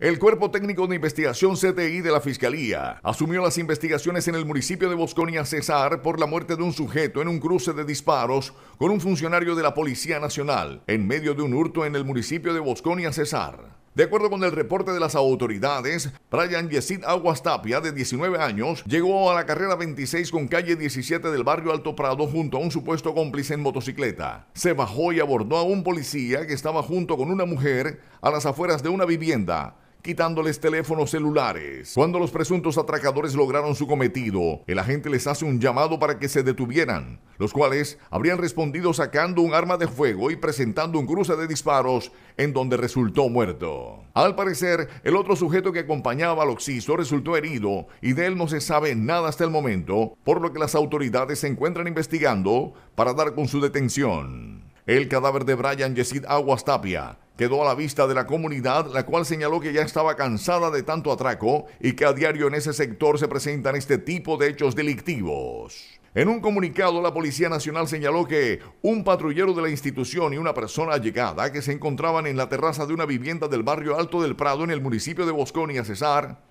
El Cuerpo Técnico de Investigación CTI de la Fiscalía asumió las investigaciones en el municipio de Bosconia Cesar por la muerte de un sujeto en un cruce de disparos con un funcionario de la Policía Nacional en medio de un hurto en el municipio de Bosconia Cesar. De acuerdo con el reporte de las autoridades, Brian Yesid Aguas Tapia, de 19 años, llegó a la carrera 26 con calle 17 del barrio Alto Prado junto a un supuesto cómplice en motocicleta. Se bajó y abordó a un policía que estaba junto con una mujer a las afueras de una vivienda quitándoles teléfonos celulares. Cuando los presuntos atracadores lograron su cometido, el agente les hace un llamado para que se detuvieran, los cuales habrían respondido sacando un arma de fuego y presentando un cruce de disparos en donde resultó muerto. Al parecer, el otro sujeto que acompañaba al oxiso resultó herido y de él no se sabe nada hasta el momento, por lo que las autoridades se encuentran investigando para dar con su detención. El cadáver de Brian Yesid Aguas Tapia quedó a la vista de la comunidad, la cual señaló que ya estaba cansada de tanto atraco y que a diario en ese sector se presentan este tipo de hechos delictivos. En un comunicado, la Policía Nacional señaló que un patrullero de la institución y una persona allegada que se encontraban en la terraza de una vivienda del barrio Alto del Prado en el municipio de Boscón y a Cesar,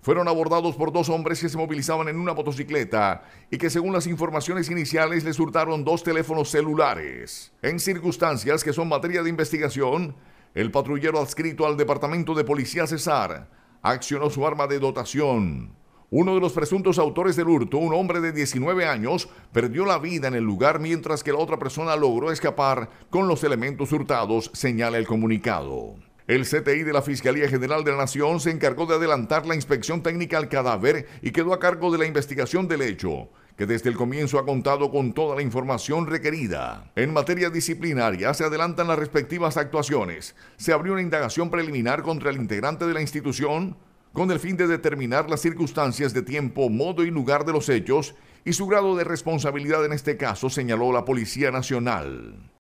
fueron abordados por dos hombres que se movilizaban en una motocicleta y que según las informaciones iniciales les hurtaron dos teléfonos celulares. En circunstancias que son materia de investigación, el patrullero adscrito al Departamento de Policía Cesar accionó su arma de dotación. Uno de los presuntos autores del hurto, un hombre de 19 años, perdió la vida en el lugar mientras que la otra persona logró escapar con los elementos hurtados, señala el comunicado. El CTI de la Fiscalía General de la Nación se encargó de adelantar la inspección técnica al cadáver y quedó a cargo de la investigación del hecho que desde el comienzo ha contado con toda la información requerida. En materia disciplinaria se adelantan las respectivas actuaciones. Se abrió una indagación preliminar contra el integrante de la institución con el fin de determinar las circunstancias de tiempo, modo y lugar de los hechos y su grado de responsabilidad en este caso, señaló la Policía Nacional.